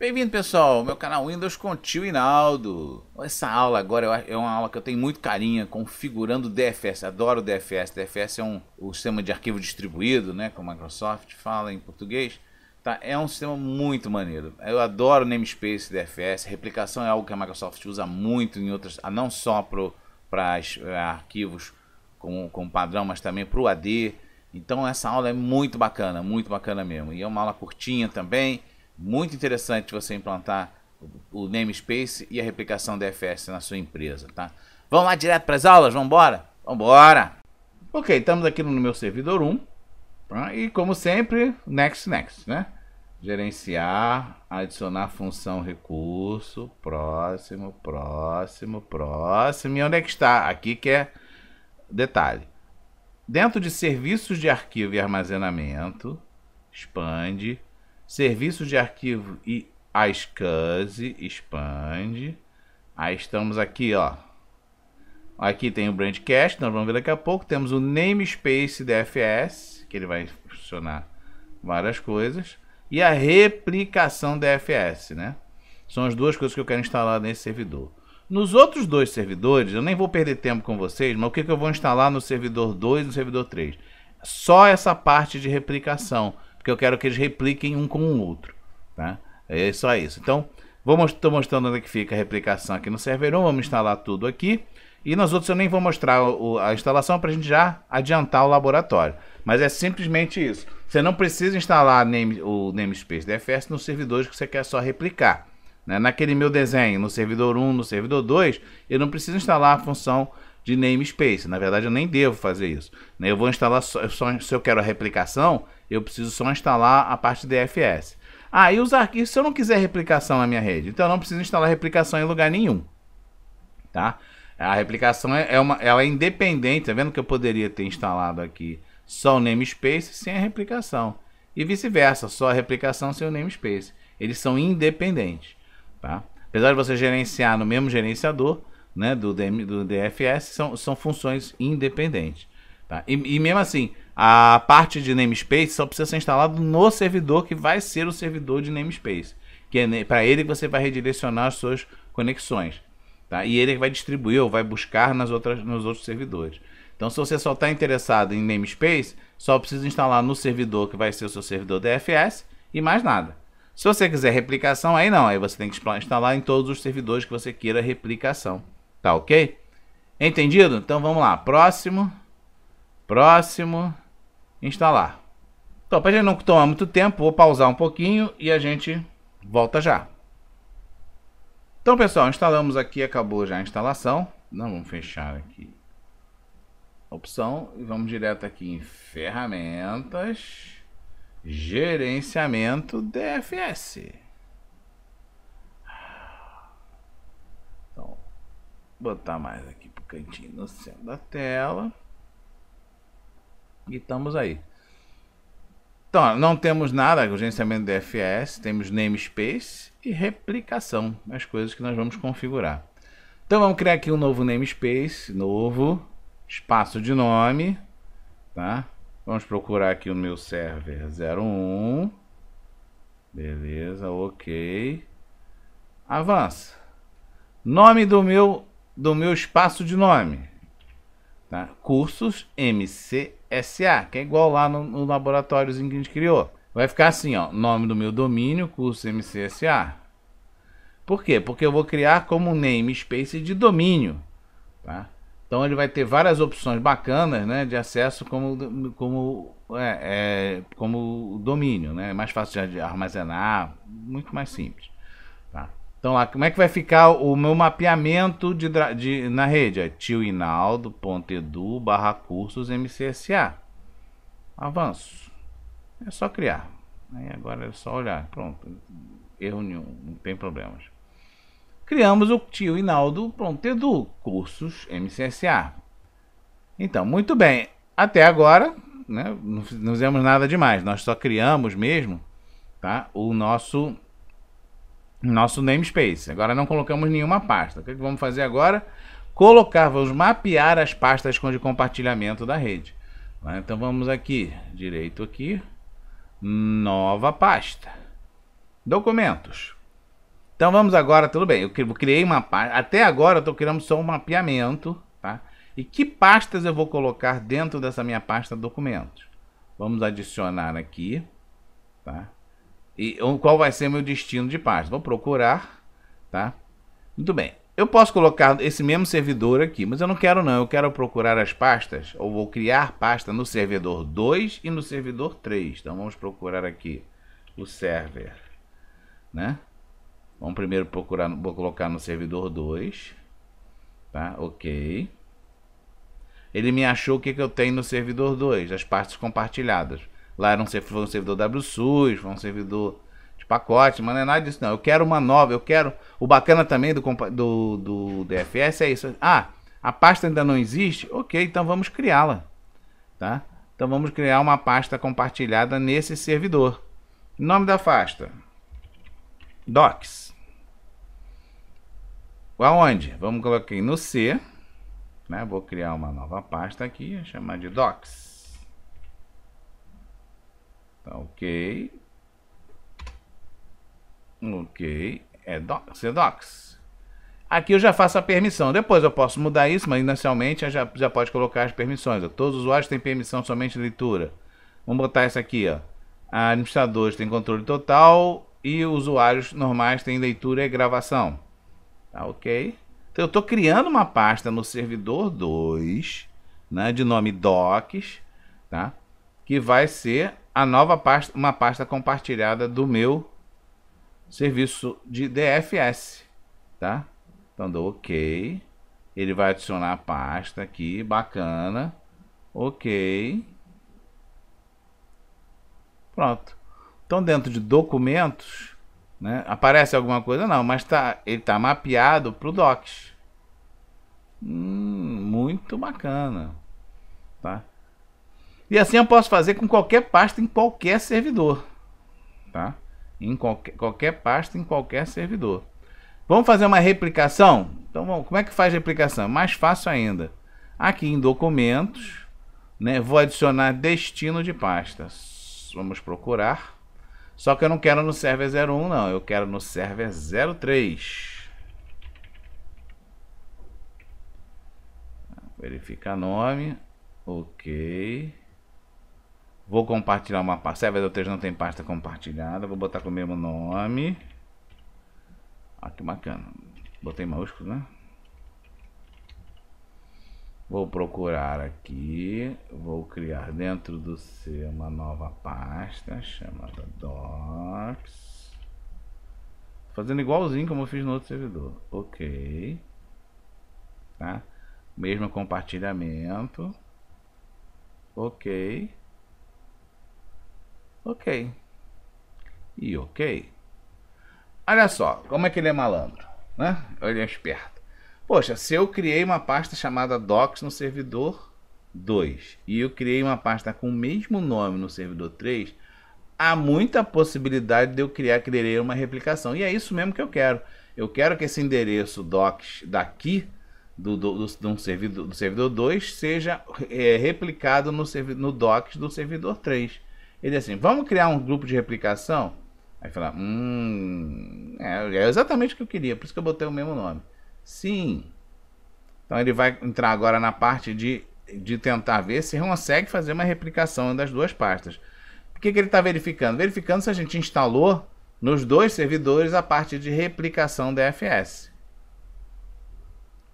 Bem-vindo, pessoal, meu canal Windows com tio Inaldo. Essa aula agora é uma aula que eu tenho muito carinho, configurando o DFS, adoro o DFS. DFS é um, o sistema de arquivo distribuído, né, como a Microsoft fala em português. Tá, é um sistema muito maneiro. Eu adoro namespace DFS, replicação é algo que a Microsoft usa muito em outras, não só para é, arquivos com, com padrão, mas também para o AD. Então essa aula é muito bacana, muito bacana mesmo. E é uma aula curtinha também muito interessante você implantar o namespace e a replicação DFS na sua empresa, tá? Vamos lá direto para as aulas? Vamos embora? Vamos embora! Ok, estamos aqui no meu servidor 1. Tá? E como sempre, next, next, né? Gerenciar, adicionar função recurso, próximo, próximo, próximo. E onde é que está? Aqui que é detalhe. Dentro de serviços de arquivo e armazenamento, expande serviços de arquivo e a SCSI, expande. Aí estamos aqui, ó. Aqui tem o Brandcast, nós vamos ver daqui a pouco. Temos o namespace DFS, que ele vai funcionar várias coisas. E a replicação DFS, né? São as duas coisas que eu quero instalar nesse servidor. Nos outros dois servidores, eu nem vou perder tempo com vocês, mas o que, que eu vou instalar no servidor 2 e no servidor 3? Só essa parte de replicação porque eu quero que eles repliquem um com o outro. Tá? É só isso. Então, vou estou mostrando onde é que fica a replicação aqui no server 1. Vamos instalar tudo aqui. E nas outras eu nem vou mostrar a instalação para a gente já adiantar o laboratório. Mas é simplesmente isso. Você não precisa instalar name, o namespace DFS nos servidores que você quer só replicar. Né? Naquele meu desenho, no servidor 1, no servidor 2, eu não preciso instalar a função de namespace. Na verdade, eu nem devo fazer isso. Né? Eu vou instalar só, se eu quero a replicação, eu preciso só instalar a parte DFS. Ah, e os arquivos, se eu não quiser replicação na minha rede, então eu não preciso instalar replicação em lugar nenhum. Tá? A replicação é, é uma, ela é independente, tá vendo que eu poderia ter instalado aqui só o namespace sem a replicação. E vice-versa, só a replicação sem o namespace. Eles são independentes, tá? Apesar de você gerenciar no mesmo gerenciador, né, do, DM, do DFS são, são funções independentes. Tá? E, e, mesmo assim, a parte de namespace só precisa ser instalado no servidor que vai ser o servidor de namespace, que é para ele que você vai redirecionar as suas conexões. Tá? E ele vai distribuir ou vai buscar nas outras, nos outros servidores. Então, se você só está interessado em namespace, só precisa instalar no servidor que vai ser o seu servidor DFS e mais nada. Se você quiser replicação, aí não, aí você tem que instalar em todos os servidores que você queira replicação. Tá ok? Entendido? Então vamos lá. Próximo. Próximo. Instalar. Então, para gente não tomar muito tempo, vou pausar um pouquinho e a gente volta já. Então, pessoal, instalamos aqui, acabou já a instalação. Não, vamos fechar aqui a opção e vamos direto aqui em ferramentas, gerenciamento DFS. botar mais aqui pro cantinho no centro da tela. E estamos aí. Então, não temos nada, gerenciamento DFS, temos namespace e replicação, as coisas que nós vamos configurar. Então vamos criar aqui um novo namespace, novo, espaço de nome, tá? Vamos procurar aqui o meu server 01. Beleza, ok. Avança. Nome do meu do meu espaço de nome. Tá? Cursos MCSA, que é igual lá no, no laboratóriozinho que a gente criou. Vai ficar assim, ó, nome do meu domínio, curso MCSA. Por quê? Porque eu vou criar como namespace de domínio, tá? Então ele vai ter várias opções bacanas, né, de acesso como como é, é, como domínio, né? É mais fácil de armazenar, muito mais simples. Então lá, como é que vai ficar o meu mapeamento de, de na rede? É tioinaldo.edu barra cursos MCSA. Avanço. É só criar. Aí agora é só olhar. Pronto. Erro nenhum, não tem problemas. Criamos o tioinaldo.edu, cursos MCSA. Então, muito bem. Até agora, né, não fizemos nada demais. Nós só criamos mesmo tá, o nosso nosso namespace. Agora não colocamos nenhuma pasta. O é que, vamos fazer agora? Colocar, vamos mapear as pastas com de compartilhamento da rede. Então vamos aqui, direito aqui, nova pasta, documentos. Então vamos agora, tudo bem, eu criei uma pasta, até agora eu estou criando só um mapeamento, tá? E que pastas eu vou colocar dentro dessa minha pasta documentos? Vamos adicionar aqui, tá? E qual vai ser meu destino de página? Vou procurar, tá? Muito bem. Eu posso colocar esse mesmo servidor aqui, mas eu não quero não. Eu quero procurar as pastas, ou vou criar pasta no servidor 2 e no servidor 3. Então vamos procurar aqui o server, né? Vamos primeiro procurar, vou colocar no servidor 2, tá? Ok. Ele me achou o que, que eu tenho no servidor 2, as pastas compartilhadas. Lá era um, foi um servidor WSUS, foi um servidor de pacote, mas não é nada disso não. Eu quero uma nova, eu quero... O bacana também do, do, do DFS é isso. Ah, a pasta ainda não existe? Ok, então vamos criá-la, tá? Então vamos criar uma pasta compartilhada nesse servidor. Nome da pasta? Docs. Aonde? Vamos colocar aqui no C. Né? Vou criar uma nova pasta aqui, chamar de Docs. Tá, ok. Ok. É docs, é docs. Aqui eu já faço a permissão. Depois eu posso mudar isso, mas inicialmente já, já pode colocar as permissões. Todos os usuários têm permissão somente de leitura. Vamos botar isso aqui, ó. Administradores têm controle total e usuários normais têm leitura e gravação. Tá ok? Então eu estou criando uma pasta no servidor 2, né, de nome docs, tá? Que vai ser a nova pasta, uma pasta compartilhada do meu serviço de DFS, tá? Então dou OK. Ele vai adicionar a pasta aqui, bacana. OK. Pronto. Então dentro de documentos, né, aparece alguma coisa não, mas tá, ele tá mapeado para o Docs. Hum, muito bacana, tá? E assim eu posso fazer com qualquer pasta em qualquer servidor. Tá? Em qualquer, qualquer pasta em qualquer servidor. Vamos fazer uma replicação? Então, vamos, como é que faz replicação? Mais fácil ainda. Aqui em documentos, né, vou adicionar destino de pasta. Vamos procurar. Só que eu não quero no server 01, não. Eu quero no server 03. Verificar nome. Ok. Vou compartilhar uma pasta. servidor 3 não tem pasta compartilhada. Vou botar com o mesmo nome. Ah, que bacana. Botei maiúsculo, né? Vou procurar aqui. Vou criar dentro do C uma nova pasta chamada docs. Fazendo igualzinho como eu fiz no outro servidor. Ok. Tá? Mesmo compartilhamento. Ok. Ok. E ok. Olha só, como é que ele é malandro, né? Ele é esperto. Poxa, se eu criei uma pasta chamada docs no servidor 2 e eu criei uma pasta com o mesmo nome no servidor 3, há muita possibilidade de eu criar, criar uma replicação. E é isso mesmo que eu quero. Eu quero que esse endereço docs daqui do, do, do, do servidor, do servidor 2 seja é, replicado no, servidor, no docs do servidor 3. Ele assim, vamos criar um grupo de replicação? Aí falar, hum, é, é exatamente o que eu queria, por isso que eu botei o mesmo nome. Sim. Então ele vai entrar agora na parte de, de tentar ver se consegue fazer uma replicação das duas pastas. O que, que ele está verificando? Verificando se a gente instalou nos dois servidores a parte de replicação DFS.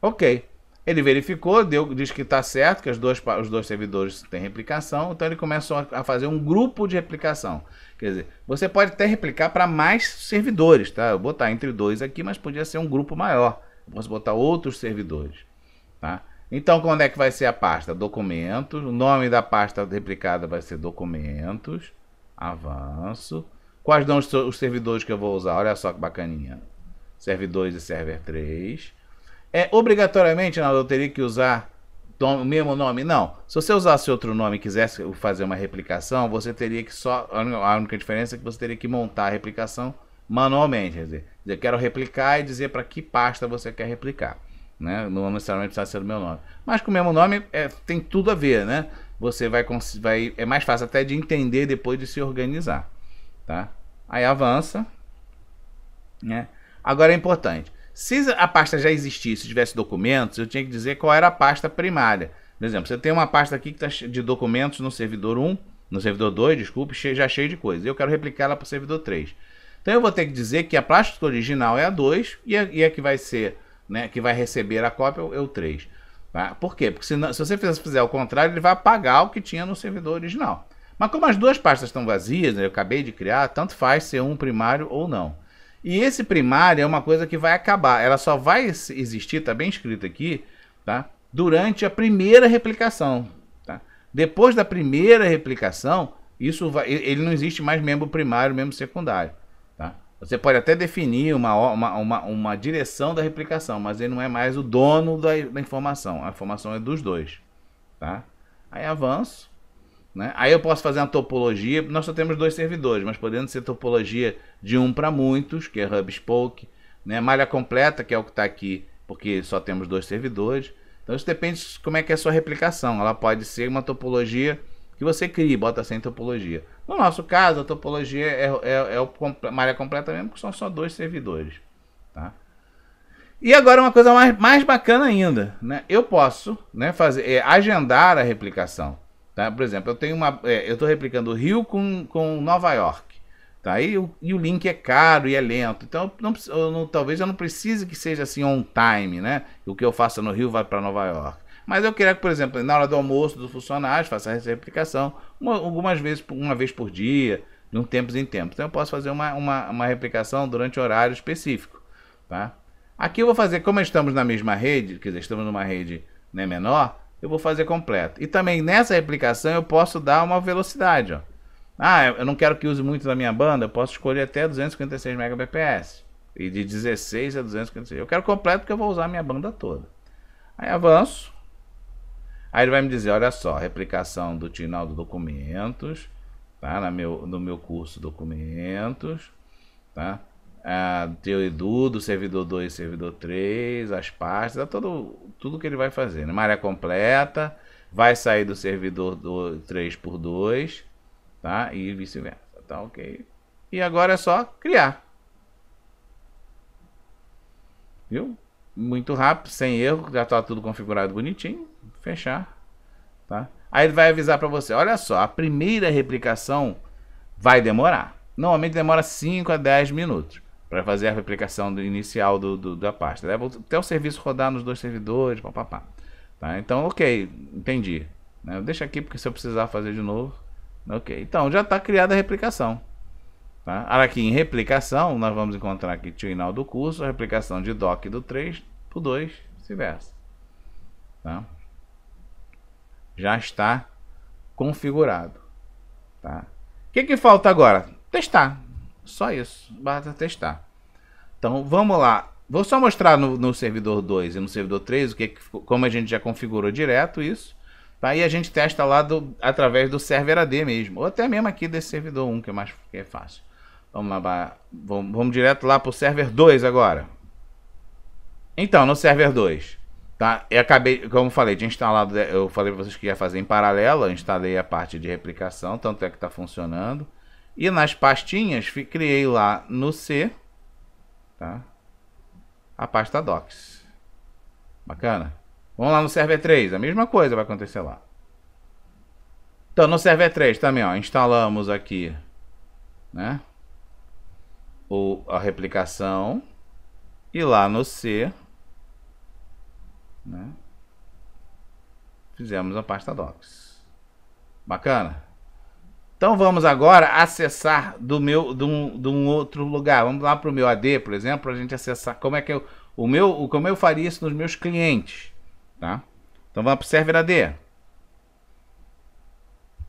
Ok. Ele verificou, deu, diz que está certo, que os dois servidores têm replicação, então ele começou a fazer um grupo de replicação. Quer dizer, você pode até replicar para mais servidores, tá? Eu vou botar entre dois aqui, mas podia ser um grupo maior. Eu posso botar outros servidores, tá? Então, quando é que vai ser a pasta? Documentos. O nome da pasta replicada vai ser documentos. Avanço. Quais são os servidores que eu vou usar? Olha só que bacaninha. Servidores e server 3 é, obrigatoriamente, Naldo, eu teria que usar o mesmo nome? Não. Se você usasse outro nome e quisesse fazer uma replicação, você teria que só. A única diferença é que você teria que montar a replicação manualmente. Quer dizer, eu quero replicar e dizer para que pasta você quer replicar. Né? Não necessariamente precisa ser o meu nome. Mas com o mesmo nome é, tem tudo a ver, né? Você vai, vai. É mais fácil até de entender depois de se organizar. Tá? Aí avança. Né? Agora é importante. Se a pasta já existisse, tivesse documentos, eu tinha que dizer qual era a pasta primária. Por exemplo, você tem uma pasta aqui que está de documentos no servidor 1, no servidor 2, desculpe, já cheio de coisa. Eu quero replicar ela para o servidor 3. Então eu vou ter que dizer que a pasta original é a 2 e a, e a que vai ser, né, que vai receber a cópia é o 3. É tá? Por quê? Porque se você fizer, fizer o contrário, ele vai apagar o que tinha no servidor original. Mas como as duas pastas estão vazias, né, eu acabei de criar, tanto faz ser um primário ou não. E esse primário é uma coisa que vai acabar. Ela só vai existir, está bem escrito aqui, tá? durante a primeira replicação. Tá? Depois da primeira replicação, isso vai, ele não existe mais membro primário, membro secundário. Tá? Você pode até definir uma, uma, uma, uma direção da replicação, mas ele não é mais o dono da, da informação. A informação é dos dois. Tá? Aí avanço. Né? Aí eu posso fazer uma topologia, nós só temos dois servidores, mas podendo ser topologia de um para muitos, que é hub spoke, né? malha completa, que é o que está aqui, porque só temos dois servidores. Então isso depende de como é que é a sua replicação. Ela pode ser uma topologia que você cria, bota sem topologia. No nosso caso, a topologia é, é, é o, malha completa mesmo, porque são só dois servidores. Tá? E agora uma coisa mais, mais bacana ainda, né? Eu posso né, fazer, é, agendar a replicação. Tá? Por exemplo, eu tenho uma. É, eu estou replicando Rio com, com Nova York. Tá? E, o, e o link é caro e é lento. Então, não, eu não, talvez eu não precise que seja assim on time, né? O que eu faça no Rio vai para Nova York. Mas eu queria que, por exemplo, na hora do almoço dos funcionários, faça essa replicação uma, algumas vezes, uma vez por dia, de um tempo em tempo. Então eu posso fazer uma, uma, uma replicação durante horário específico. Tá? Aqui eu vou fazer, como estamos na mesma rede, quer dizer, estamos numa rede né, menor, eu vou fazer completo. E também nessa replicação eu posso dar uma velocidade, ó. Ah, eu não quero que use muito da minha banda, eu posso escolher até 256 Mbps. E de 16 a 256. Eu quero completo porque eu vou usar a minha banda toda. Aí avanço. Aí ele vai me dizer, olha só, replicação do Tinal do Documentos, tá? Na meu, no meu curso Documentos, tá? É, teu Edu, do servidor 2 servidor 3, as pastas, é todo, tudo que ele vai fazer. Né? Uma área completa, vai sair do servidor 3 por 2, tá? E vice-versa, tá ok. E agora é só criar. Viu? Muito rápido, sem erro, já está tudo configurado bonitinho. Fechar, tá? Aí ele vai avisar para você, olha só, a primeira replicação vai demorar. Normalmente demora 5 a 10 minutos para fazer a replicação do inicial do, do, da pasta. Leva até o serviço rodar nos dois servidores, papapá. Tá? Então, ok, entendi. Né? Deixa aqui porque se eu precisar fazer de novo. Né, ok, então já está criada a replicação. Tá? Aqui em replicação, nós vamos encontrar aqui o final do curso, a replicação de doc do 3 para o 2, vice-versa. Tá? Já está configurado. Tá? O que, que falta agora? Testar. Só isso. Basta testar. Então vamos lá. Vou só mostrar no, no servidor 2 e no servidor 3 que, como a gente já configurou direto isso. Tá? E a gente testa lá do, através do server AD mesmo. Ou até mesmo aqui desse servidor 1, que é mais que é fácil. Vamos lá, vamos, vamos direto lá para o server 2 agora. Então, no server 2. Tá? Eu acabei, como falei, de instalado, eu falei para vocês que ia fazer em paralelo, eu instalei a parte de replicação, tanto é que está funcionando. E nas pastinhas, criei lá no C, tá? a pasta docs. Bacana? Vamos lá no server 3, a mesma coisa vai acontecer lá. Então, no server 3 também, ó, instalamos aqui, né? O, a replicação. E lá no C, né? Fizemos a pasta docs. Bacana? Então vamos agora acessar do meu de um, de um outro lugar. Vamos lá para o meu AD, por exemplo, para a gente acessar como é que eu, o meu, como eu faria isso nos meus clientes, tá? Então vamos para o server AD.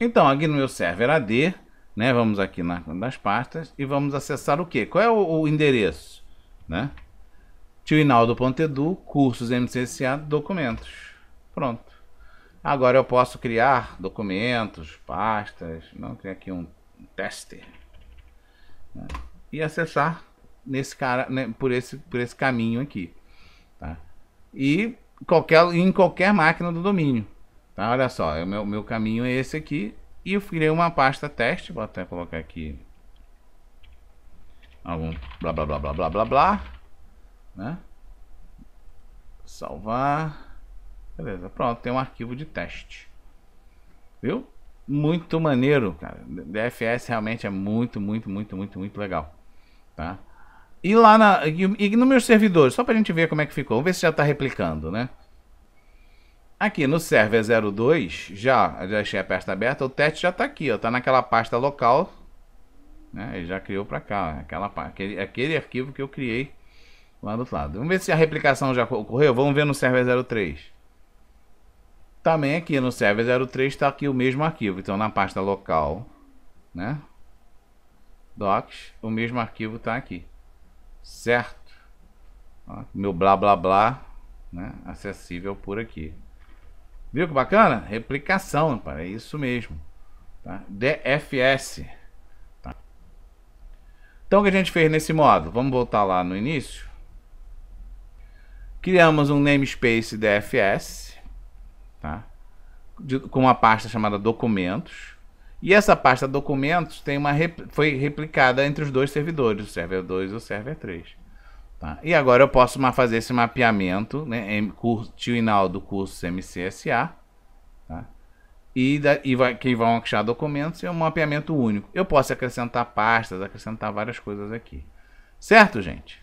Então aqui no meu server AD, né? Vamos aqui na, nas pastas e vamos acessar o que? Qual é o, o endereço, né? tioinaldo.edu, cursos MCSA, documentos. Pronto. Agora eu posso criar documentos, pastas, não tem aqui um tester. Né? E acessar nesse cara, né, por, esse, por esse caminho aqui. Tá? E qualquer, em qualquer máquina do domínio. Tá? Olha só, o meu, meu caminho é esse aqui. E eu criei uma pasta teste, vou até colocar aqui algum blá blá blá blá blá blá blá, né? Salvar. Beleza, pronto, tem um arquivo de teste. Viu? Muito maneiro, cara. DFS realmente é muito, muito, muito, muito, muito legal. Tá? E lá na, e, no meus servidores, só pra gente ver como é que ficou. Vamos ver se já tá replicando, né? Aqui no server 02, já, já deixei a pasta aberta, o teste já tá aqui, ó. Tá naquela pasta local. Né? Ele já criou pra cá, aquela, aquele, aquele arquivo que eu criei lá do outro lado. Vamos ver se a replicação já ocorreu. Vamos ver no server 03. Também aqui no server 03 está aqui o mesmo arquivo. Então na pasta local, né? Docs, o mesmo arquivo está aqui. Certo? meu blá blá blá, né? Acessível por aqui. Viu que bacana? Replicação, para é isso mesmo. Tá? DFS. Tá? Então o que a gente fez nesse modo? Vamos voltar lá no início. Criamos um namespace DFS tá? De, com uma pasta chamada documentos. E essa pasta documentos tem uma rep, foi replicada entre os dois servidores, o server 2 e o server 3. Tá? E agora eu posso fazer esse mapeamento, né, em, curtir do curso MCSA, tá? e, da, e vai, que vão achar documentos é um mapeamento único. Eu posso acrescentar pastas, acrescentar várias coisas aqui. Certo, gente?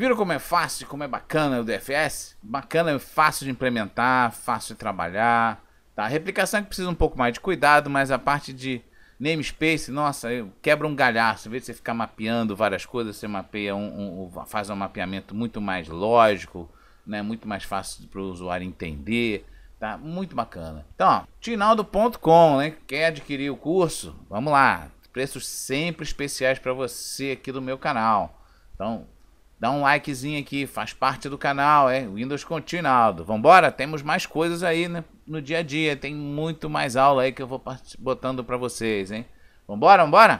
Viram como é fácil, como é bacana o DFS? Bacana, é fácil de implementar, fácil de trabalhar. Tá? A replicação é que precisa um pouco mais de cuidado, mas a parte de namespace, nossa, quebra um galhaço. Em vez de você ficar mapeando várias coisas, você mapeia um, um, faz um mapeamento muito mais lógico, né? muito mais fácil para o usuário entender. Tá muito bacana. Então, tinaldo.com, né? Quer adquirir o curso? Vamos lá. Preços sempre especiais para você aqui do meu canal. Então, Dá um likezinho aqui, faz parte do canal, é Windows Continuado. Vambora, temos mais coisas aí né? no dia a dia, tem muito mais aula aí que eu vou botando para vocês, hein? Vambora, vambora?